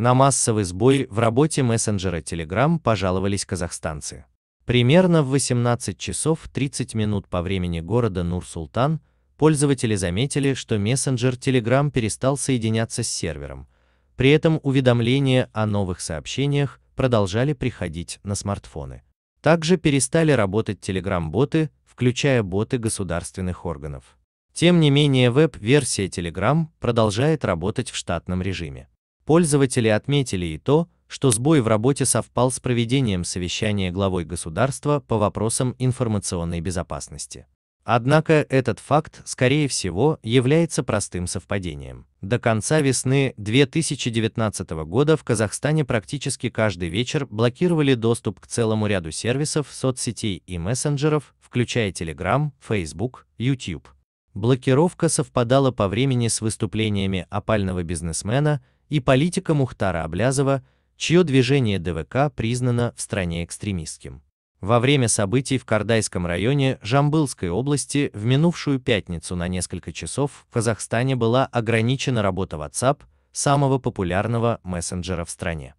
На массовый сбой в работе мессенджера Telegram пожаловались казахстанцы. Примерно в 18 часов 30 минут по времени города Нур-Султан пользователи заметили, что мессенджер Telegram перестал соединяться с сервером. При этом уведомления о новых сообщениях продолжали приходить на смартфоны. Также перестали работать Telegram-боты, включая боты государственных органов. Тем не менее, веб-версия Telegram продолжает работать в штатном режиме. Пользователи отметили и то, что сбой в работе совпал с проведением совещания главой государства по вопросам информационной безопасности. Однако этот факт, скорее всего, является простым совпадением. До конца весны 2019 года в Казахстане практически каждый вечер блокировали доступ к целому ряду сервисов, соцсетей и мессенджеров, включая Telegram, Facebook, YouTube. Блокировка совпадала по времени с выступлениями опального бизнесмена, и политика Мухтара Аблязова, чье движение ДВК признано в стране экстремистским. Во время событий в Кардайском районе Жамбылской области в минувшую пятницу на несколько часов в Казахстане была ограничена работа WhatsApp, самого популярного мессенджера в стране.